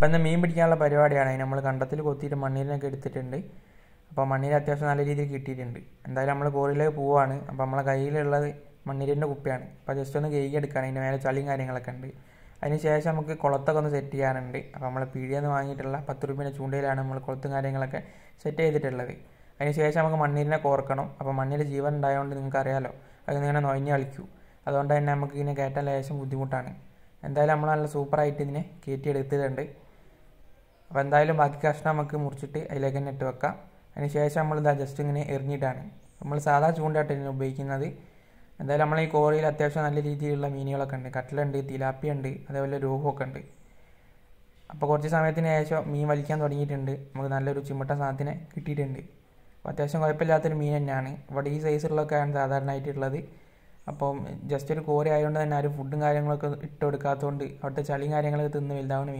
അപ്പം ഇന്ന് മീൻ പിടിക്കാനുള്ള പരിപാടിയാണ് നമ്മൾ കണ്ടത്തിൽ കൊത്തിയിട്ട് മണ്ണിനൊക്കെ എടുത്തിട്ടുണ്ട് അപ്പോൾ മണ്ണിര അത്യാവശ്യം നല്ല രീതിയിൽ കിട്ടിയിട്ടുണ്ട് എന്തായാലും നമ്മൾ കോറിയിലേക്ക് പോവാണ് അപ്പോൾ നമ്മളെ കയ്യിലുള്ളത് മണ്ണിരൻ്റെ കുപ്പിയാണ് അപ്പോൾ ജസ്റ്റ് ഒന്ന് കേക്ക് എടുക്കുകയാണ് അതിൻ്റെ മേലെ ചളിയും കാര്യങ്ങളൊക്കെ ഉണ്ട് അതിന് ശേഷം നമുക്ക് കുളത്തൊക്കെ ഒന്ന് സെറ്റ് ചെയ്യാറുണ്ട് അപ്പോൾ നമ്മൾ പിഴിയെന്ന് വാങ്ങിയിട്ടുള്ള പത്ത് രൂപേൻ്റെ ചൂണ്ടയിലാണ് നമ്മൾ കുളത്തും കാര്യങ്ങളൊക്കെ സെറ്റ് ചെയ്തിട്ടുള്ളത് അതിന് ശേഷം നമുക്ക് മണ്ണിരിനെ കോർക്കണം അപ്പോൾ മണ്ണിൽ ജീവൻ ഉണ്ടായതുകൊണ്ട് നിങ്ങൾക്ക് അറിയാലോ ഇങ്ങനെ നൊയിഞ്ഞ് കളിക്കൂ അതുകൊണ്ട് തന്നെ നമുക്ക് ഇതിനെ കയറ്റാൻ ലേശം ബുദ്ധിമുട്ടാണ് എന്തായാലും നമ്മൾ നല്ല സൂപ്പറായിട്ട് ഇതിനെ കയറ്റി എടുത്തിട്ടുണ്ട് അപ്പോൾ എന്തായാലും ബാക്കി കഷ്ണം നമുക്ക് മുറിച്ചിട്ട് അതിലേക്ക് തന്നെ ഇട്ട് വെക്കാം അതിന് ശേഷം ഇതാ ജസ്റ്റ് ഇങ്ങനെ എറിഞ്ഞിട്ടാണ് നമ്മൾ സാധാ ചൂണ്ടായിട്ടാണ് ഉപയോഗിക്കുന്നത് എന്തായാലും നമ്മൾ ഈ കോറിയിൽ അത്യാവശ്യം നല്ല രീതിയിലുള്ള മീനുകളൊക്കെ ഉണ്ട് കട്ടലുണ്ട് തിലാപ്പിയ ഉണ്ട് അതേപോലെ രൂപമൊക്കെ ഉണ്ട് അപ്പോൾ കുറച്ച് സമയത്തിന് ശേഷം മീൻ വലിക്കാൻ തുടങ്ങിയിട്ടുണ്ട് നമുക്ക് നല്ലൊരു ചിമ്മട്ട സാധനത്തിനെ കിട്ടിയിട്ടുണ്ട് അപ്പോൾ അത്യാവശ്യം കുഴപ്പമില്ലാത്തൊരു മീൻ തന്നെയാണ് ഇവിടെ ഈ സൈസിലുള്ളതൊക്കെയാണ് സാധാരണയായിട്ടുള്ളത് അപ്പം ജസ്റ്റ് ഒരു കോറി ആയതുകൊണ്ട് തന്നെ ആരും ഫുഡും കാര്യങ്ങളൊക്കെ ഇട്ട് കൊടുക്കാത്തതുകൊണ്ട് അവിടുത്തെ ചളിയും കാര്യങ്ങളൊക്കെ തിന്ന് വലുതാവുന്ന